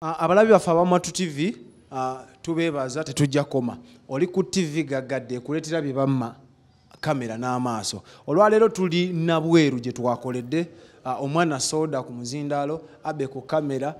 abalabi baffe abamwatu tivi tubeebaza tetujja koma oli ku tivi gagadde ekuleetera bye bamma kamera n'amaaso olwaleero tuli nabweru gye twakoledde omwana soda ku muzindaalo abe ku kamera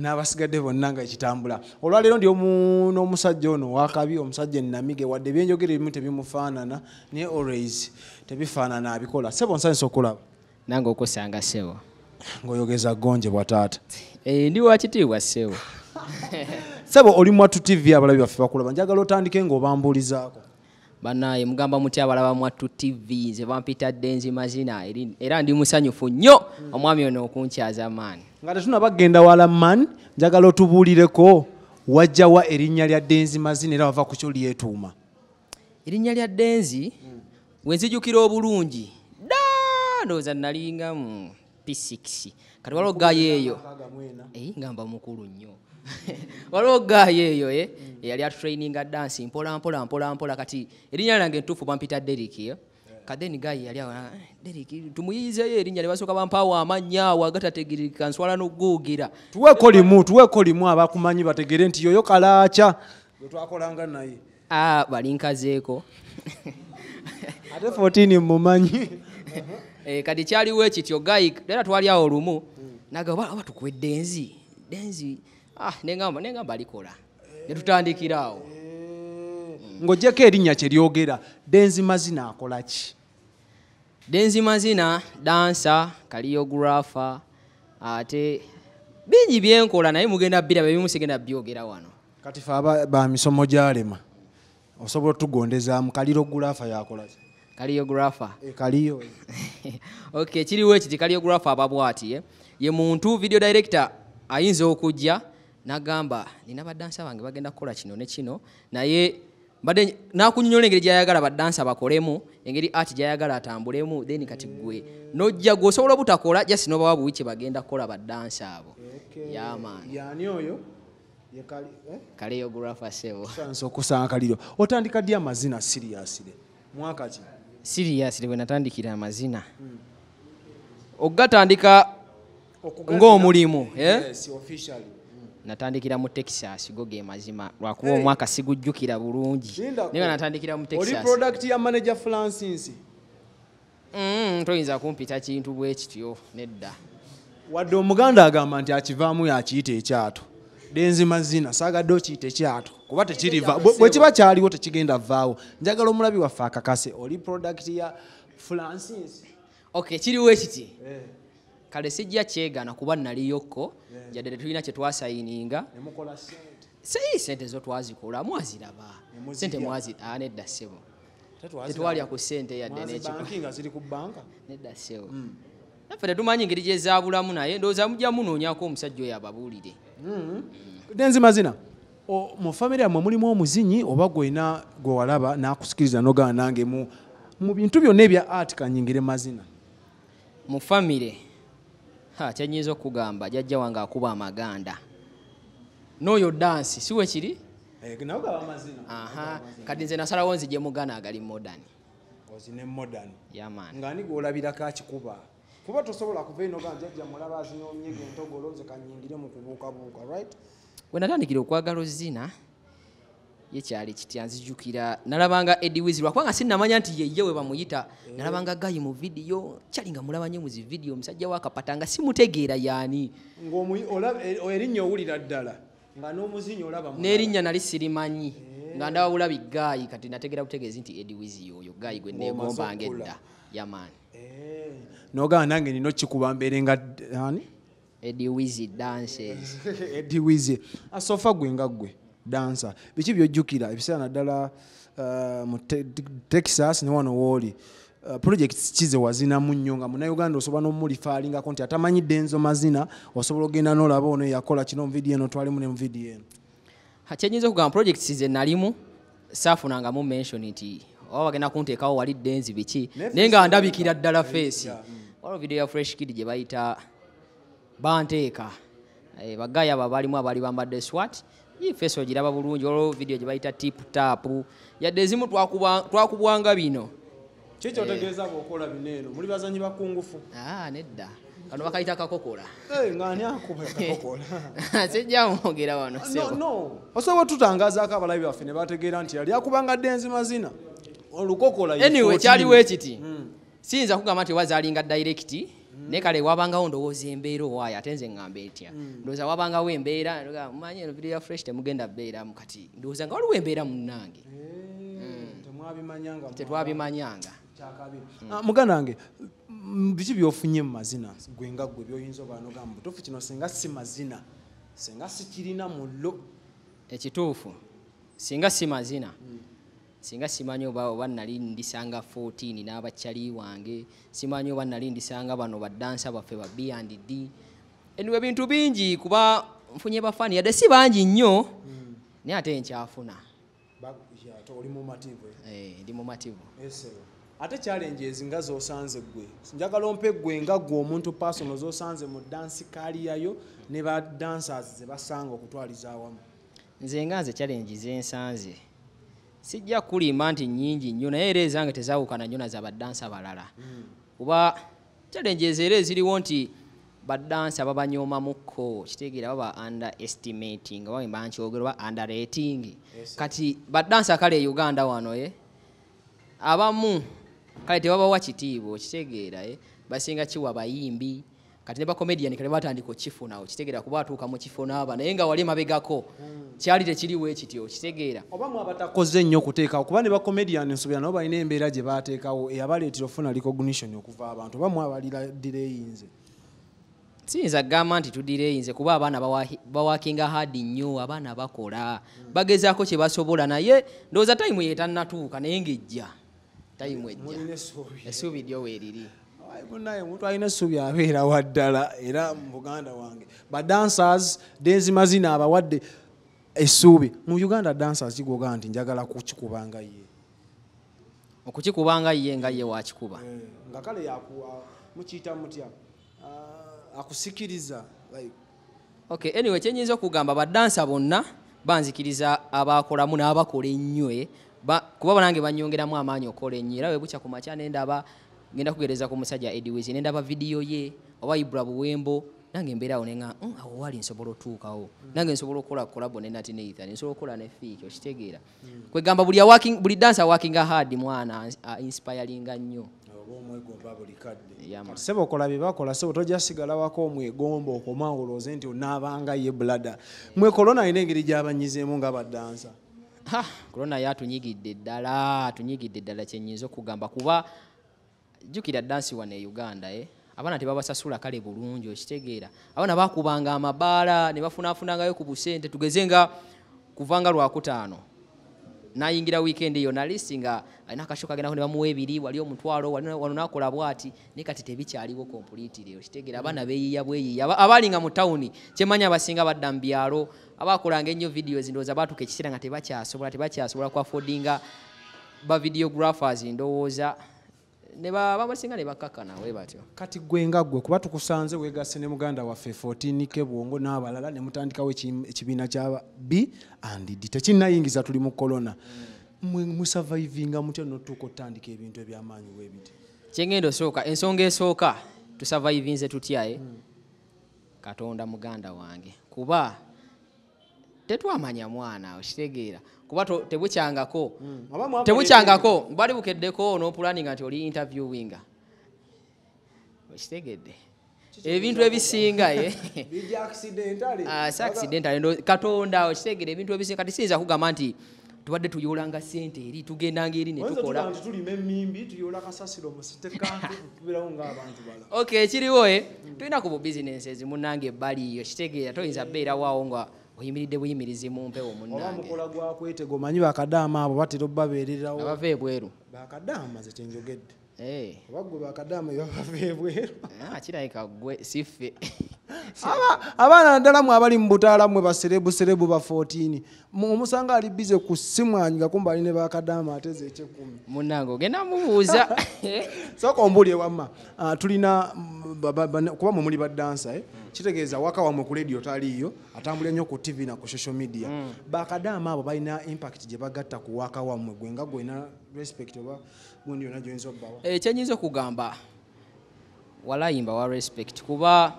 n'abasigadde bonna nga ekitambula olwaleero ndi n'omusajja ono owakabi omusajja enamige wadde ebyenjogero ebimu tebimufaanana naye olwaisi tebifaanana abikola sebo nsanyisa okulaba nange okusanga sebo ngoyogeza gonje bwataata eh, ndi wakitiibwa ssebo sebo oli mwattu tv abalabi baffe bakulaba njagala otandike ngaobambulizaako banaye mugamba muti abalaba mwattu tv nze bampita denzi mazina era ndi musanyufu nnyo omwami ono okunkyaza maani nga tetunabagenda wala mani njagala otubuulireko wajjawa erinnya lya denzi mazina era wava kukyo lyetuuma erinnya lya denzi wenzijukira obulungi da ndowooza nalingamu p6 kati waliogayo eyo ngamba mukulu nnyo waliogayo eyo eh? mm. eyali atraininga dansi mpolampolampolampola kati erinnya lyange entufu bampita derik eh? kathen gayi yaliawaderik ah, tumuyiizeyo erinnya nebasooka bampaawo amannya awo agatategerika nswala nogugira tuweko limu tuweko limu abakumanyi bategere nti yoyo kalaaca wetwakolanga naye balinkazeeko ate 14 mumanyi uh-huh. Eh, kati kyaliwo ekityo gaik era twaliawo olumu hmm. nagamba oba tukuwedde enzi denzi ah, neamba negamba alikola netutandikiraawo eh, ng'ogyeko erinnya kyeryogera denzi mazina akola ki denzi mazina dansa kaliyographa ate bingi byenkola naye mugenda biraba ebimu sigenda byogera wano kati fe ba misomo gyalema osobola otugondezaamu kaliro gulaafa yakolaki kaliographa kaliyo eh, eh. okay kiriwo ekiti kaliographa ababwati eh. ye muntu video director ayinza okujja nagamba nina badansa bange bagenda kukola kino ne kino naye mbadde nakunyonyola engeri gyayagala badansa bakolemu engeri art gyayagala atambulemu then kati gwe nojja gwe osobola obutakola jasi noba wabuwi kye bagenda kukola badansa abo yamaani kaliyo graffa sebo otandika ddi amazina siriasire mwaka ki serious lwe natandikira amazina hmm. ogatandika ng'omulimu eh? hmm. natandikira mu texas go ge mazima lwakuba omwaka sigujjukira bulungi nga natandikira mu texas mm, toyinza kumpita kintu bwekityo nedda wadde omuganda agamba nti akivaamu yakiyita ekyato denzimazina sagadde okiyite kyato kuba tekiriva bwe kiba kyaliwo tekigenda vaawo njagala omulabi waffe akakase oli product ya francis ok kiriwo ekiti eh. kale sijja kyegana kuba naliyokko eh. jadde tulina kyetwasayininga sayi sente zo twazikola mwaziraba sente nedda sebo tetwalya ku sente yadde nedda sebo mm. naffe tetumanyi ngeri gyezabulamu naye ndowooza mujja munoonyako omusajja oyo ababuulire nenzima zina mu famiry yamwe mulimu omuzinyi oba gwolina gwewalaba nakusikiriza nogaa nange mu mu bintu byonna ebya art kanyingire mazina mu famire kyanyinza okugamba jajja wange akuba amaganda noyo dansi siwe kiri eh, kati nze nasalawo nzigye mugana agali modani ozine modani yamani nga ni gwolabira kakikuba kuba tosobola kuva eno ganjajja mulaba azinomyega entogolo nze kanyingire mu kubuukabuuka right we natandikira okwagala ozina yekyali kitya nzijjukira nalabanga ediwizi lwakubanga sinnamanya nti yeye we bamuyita yeah. nalabanga gayi mu vidiyo kyali nga mulaba nyo muzi vidiyo omusajja wakapatanga simutegeera yaani eh, erinnya owulira ddala nga n'omuzinyo olaba n'erinnya nali sirimanyi eh. nga ndaba bulabi gayi kati nategeera kutegeezi nti ediwizi yoyo gayi gwe neegombanga edda yamaani eh. nogamba nange nina okikuba mbeere nga ani ediwizi asofa gwe nga gwe dansa biki byojjukira ebiseera naddala uh, mu texas ne wano wooli uh, projects kize wazinamu nnyo nga munauganda osobola nomulifaalingako nti atamanyidde enzo mazina osobola ogenda nolaba ono yakola kino omuvidi eno twalimu ne muvidi eno kyenyinza okugamba projects ze nalimu saafunangamu mensioni nti oba bagenda kunteekawo wali ddenzi biki naye nga ndabikira ddala feesi walo video ya fresh kid gye bayita banteeka eh, bagaya abo abalimu abaali bambadde swat feesi ogiraba bulungi walo video gye bayita tip tapu yadde ezimu twakubwanga bino kikyotegeeza bokola bino eno muli bazanyi bakungufu ah, nedda kano bakayita kakokola eh, ah, sijjamwogera wano ah, osobola tutangazaako abalabi baffe ne bategeera nti yali akubanga ddenzi mazina olukokolaanyway kyaliwo ekiti hmm. siyinza kugamba nti wazaalinga direct hmm. naye kale wabangawo ndowooza embeera owaayo ate nze ŋŋamba etya hmm. ndowooza wabangawo embeera mumanyi eno vidiyo ya fresh temugenda beeramu kati ndowooza nga waliwo embeera munnange eh, tetwabimanyanga ah, mugandange mm, biki byofunye mumazina gwenga gwe byoyinza obanogamu butuufu kino singa si mazina singa sikirina mullo ekituufu singa si mazina singa simanyi oba oba nali ndisanga 14 n'abakyali wange simanyi oba nali ndisanga bano badansa baffe ba bnd enwe bintu bingi kuba nfunye bafaani yadde si bangi nnyo hmm. naye ate nkyafuna eh, ndi mumativu ate kyalenje ezinga zosanze gwe njagala ompe gwe nga gwe omuntu pasono zosanze mu dansi kaali yayo ne badansers zebasanga okutwaliza awamu nze nga nze kyalenji zensanze mm. sijja kulimba nti nyingi nnyo naye era ezange tezaawukana nnyo naza baddansa balala kuba hmm. challenges era eziriwo nti baddansa babanyoomamukko kitegeera baba under estimating bamba nkyogera oba under rating kati baddansa kale e uganda wano ye eh, abamu kale tebabawa kitiibwa okitegeera eh, basinga kiwa bayimbi kati ne bakomedian kale batandika okifuna okitegeera kuba atuuka mu kifuna aba naye nga wali emabegako kyali tekiriwo ekityo okitegeera oba mu abatakoze ennyo okuteekawo kuba ne bakomedian nsobera nabo balina embeera gye baateekawo eyabaleetera ofuna recognition okuva abantu oba mwabalira direyinze siyinza kugamba nti tudireyinze kuba abaana bawakinga hadi nnyo abaana bakola bagezaako kye basobola naye ndowooza tayimu yeetannatuuka naye ng'ejja tayimu ejja essuubi lyo weeriri munaye omuntu alina essuubi abeera waddala era mu buganda wange badancers denzimazina abawadde essuubi mu uganda dancers kigoga nti njagala kukikubanga ye okukikubanga ye nga ye wakikuba eh, nga kale mukiyita mutya akusikiriza ok anyway kyenyinza okugamba badansa bonna banzikiriza abakolamu n'abakola ennyo eh. kuba banange banyongeramu amaanyi okola ennyo era webukya ku makya nendaba ngenda kugereza ku musajja Edwiz nenda ba video ye oba ibula buwembo nange mbeera onenga mm, awo wali nsobola otuukawo nange nsobola okukola kolabo nenati neithan nsobola okukola nefiiki okitegeera mm. kwegamba buli working buli dansa working hard mwana uh, inspiringa nnyo sebo kola byebakola sebo tojasigala wako omwegomba okomawo olowooze nti onaabanga ye blada mwe kolona alina engeri gyabanyizeemu nga badansa kolona ye atunyigidde ddala atunyigidde ddala kyenyinza okugamba kuba jukira dansi wane uganda e abaana tebabasasula kale bulungi okitegeera abaana bakubanga amabaala ne bafunaafunangayo ku busente tugezenga kuvanga lwakutaano nayingira wiikendi eyo nalisi nga alina akashoka agendako ne bamuwa ebiri wali omutwalo wano nakola bwati naye kati tebikyaliwo kompulitire okitegeera abaana beyiiya bweyiiya abaalinga mu tawuni kyemanyi abasinga badda mu byalo abakolanga ennyo vidiyos ndowooza batuka ekiseera nga tebakyasobola tebakyasobola kuafodinga bavideographers ndowooza nebaba balisinga nebakkakkana we batyo kati gwengaggwe kuba tukusanze wegase ne muganda waffe 14 ke bwongo n'abalala ne mutandikawo ekibiina kya b andd tekinnayingiza tuli mu kolona musavaivinga mutya notuuka otandika ebintu ebyamaanyi webiti kyengendo sooka ensonga esooka tusavaivinze tutyae katonda muganda wange kuba tetwamanya mwana okitegeera kuba tebukyangako hmm, tebukyangako bwali bukeddeko nopulaninga nti oli interviewinga okitegedde ebintu ebisingaaccidental eh. ah, katonda okitegere ebintu ebisinga kati siyinza kugamba nti tubadde tuyolanga sente eri tugendanga eri netukolaok ekiriwo eh. hmm. tulina ku bubisinensi ezimunanga ebbali okitegeera toyinza bbeerawaawo eh. nga okay, oyimiridde buyimirizi mumpewo munnangeomukola gwakwetega omanyi bakadaama abo batera obubabeererawo eh. bava ebweru bakadaama ah, zetenjogedde obagwe bakadaama ebabava ebweru kirabika gwe sife abaana naddala mwe abali mu butaala mwe baserebu serebu ba 14 omusanga ali bize ku simwanyiga kumba ali ne bakadaama ateza ekyekumi munange ogenda mubuuza soka ombulie wamma ah, tulina kuba mwe muli baddansa eh, kitegeeza waka wamwe ku lediyo taliiyo atambulira nnyo ku tv na ku social media mm. bakadaama abo balina impact gye bagatta ku waka wamwe gwenga gwena respect oba gundi yonna gyoyinza okubawa ekyenyinza eh, okugamba walayimba wa respect kuba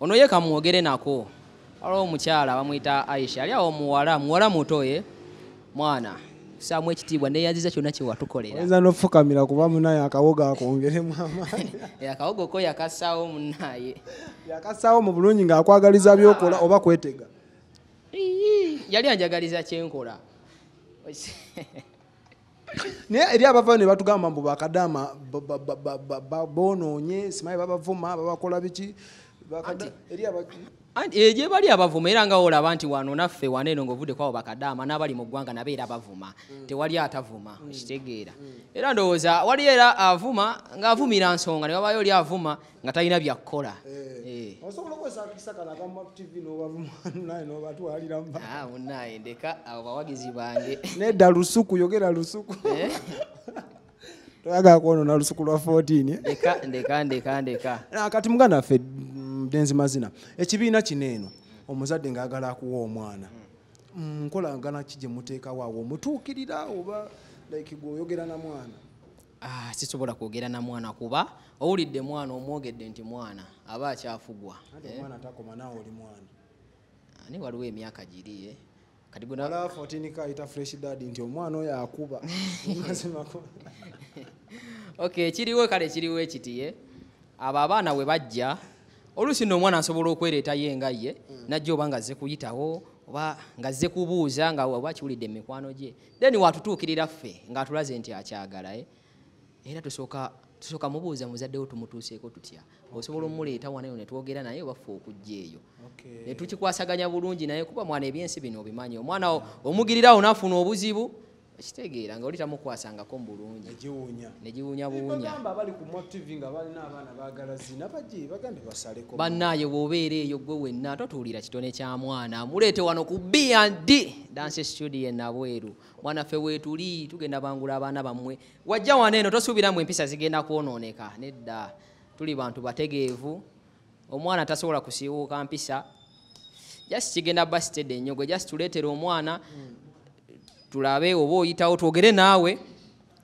ono ye kamwogere nako waliwo omukyala bamwyita aisha ali awo muwala muwala mutoye mwana samu ekitiibwa neyanziza kyonna kyewatukolera oyinza nofukamira kuba munaye akawogo akongeremu amaanyi eh, akawogo ko yakasawo munaye yakasawo mu bulungi ngaakwagaliza byokola oba kwetega yali anjagaliza kyenkola naye eri abavao ne batugamba mbu bakadama boonoonye simaye babavuma babakola biki eye eh, bali abavuma era ngaawo olaba nti wano naffe wana eno ngaovudde kwawo bakadaama n'abali mu ggwanga nabeera abavuma mm. tewali atavuma mm. kitegeera mm. era ndowooza waliyo era avuma ng'avumira nsonga ne wabayo oli avuma nga talina byakkola munaye ndeka abo bawagizi bange nedda lusuku yogera lusuku eh? toyagala kwonona lusuku lwa 14 ndeka ndeka ndeka kati muganaffe mugenzi mazina ekibiina kino eno omuzadde ngaagala akuwa omwana mm, nkolangana ki gyemuteekawo awo omutuukirira oba like gweoyogera na mwana ah, sisobola kwogera na mwana kuba owulidde mwana omwogedde nti mwana aba akyafugwa eh? ah, ni waliwo emyaka giri eh? okay kiriwo kale kiriwo ekitiye eh? abo abaana we bajja oluusi nno omwana asobola okwereetayo nga ye najja oba ngaze kuyitawo oba ngaze kubuuza nga obakiwulidde emikwano gye then watutuukirira ffe ngaatulaze nti akyagalae eh? era tusooka mubuuza muzaddewo tumutuuseeko tutya osobola omuleeta wanayo netwogera naye obaffe okujja eyo netukikwasaganya bulungi naye kuba mwana ebyensi bino obimanye omwana omugirirawo naafuna obuzibu ekitegeera nga oli tamukwasangako mubulungi negiwuunya buwunyabannaye bw'obeera eyo gwe wenna totuulira kitone kya mwana muleete wano ku bnd dance studio enabweru mwanaffe weetuli tugenda bangula abaana bammwe wajja wano eno tosuubiramu empisa zigenda kwonooneka nedda tuli bantu bategeevu omwana tasobola kusiiwuuka mpisa jasi kigenda basitedde ennyogwe jasi tuleetera omwana mm. tulabe oba oyitawo twogere naawe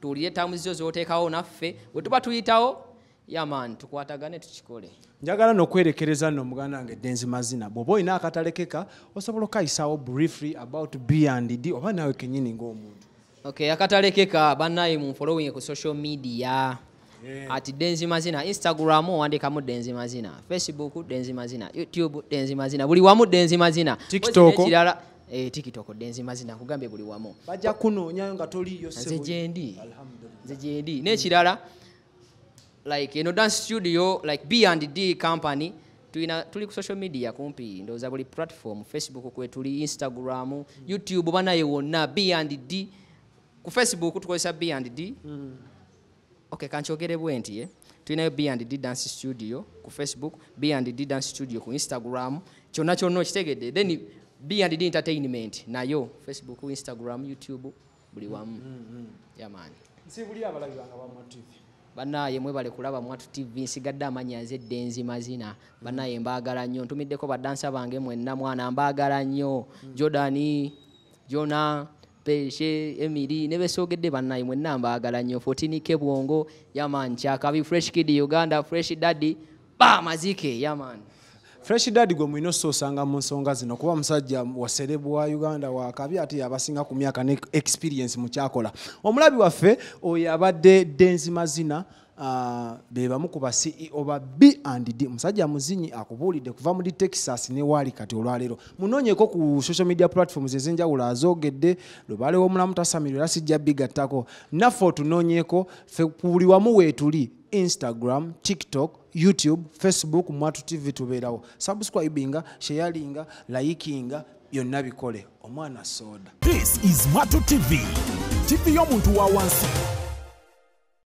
tuwulire ettaamu zizo zoteekawo naffe bwe tuba tuyitawo yaman tukwatagane tukikole njagala nokwerekereza nno omuganda wange denzi mazina bwoba olina akatalekeka osobola okayisawo briefly about bnd oba naawe kenyini ngaomuntu okay akatalekeka bannaye munfollowing ku social media ati denzi mazina instagram owandikamu denzi mazina facebook denzi mazina youtube denzi mazina buli wamu denzi mazina tiktok kirala E, tiktok odde nzima zina nkugambye buli wamu bajja kunoonyayo nga toliyo nze gyendi nze gyendi n'ekirala like eno dance studio like bnd d company tuina tuli ku social media kumpi ndoza buli platform facebook kwetuli instagram youtube banaye wonna bnd d ku facebook tukozesa bnd d hmm. ok kankyogere bwe ntie eh, tuinayo bnd d dance studio ku facebook bnd d dance studio ku instagram kyonna kyonna okitegedde then bnd entertainment nayo facebook instagram youtube buli wamu mm, mm, mm. yamaani bannaye mwebale kulaba mwatu tv nsigadde amanya nze edde nzimazina bannaye mbaagala nnyo ntumiddeko badansa bange mwenna mwana mbaagala nnyo jordani jona peshe emiri ne besoogedde bannaye mwenna mbaagala nnyo fotinike bwongo yamaani kyakabi fresh kid uganda fresh daddy ba mazike yamaani fresh dadi gwe mulina osoosanga mu nsonga zino kuba musajja waserebu wa uganda wakabi ate abasinga ku myaka ne experience mukyakola omulabi waffe oyo abadde denzi mazina ah, bebamu kuba ceo ba b and d musajja muzinyi akubuulidde kuva muli texas newaali kati olwaleero munoonyeko ku social media platforms ezenjawulo azoogedde lwebaalewo omulamutasamiro era sijja bigattako naffe otunoonyeko ffe ku buli wamu weetuli instagram tiktok youtube facebook mwatu tv tubeerawo subscribinga sheyalinga layikinga byonna bikole omwana soda this is mwatu tv tv y'omuntu wa wansi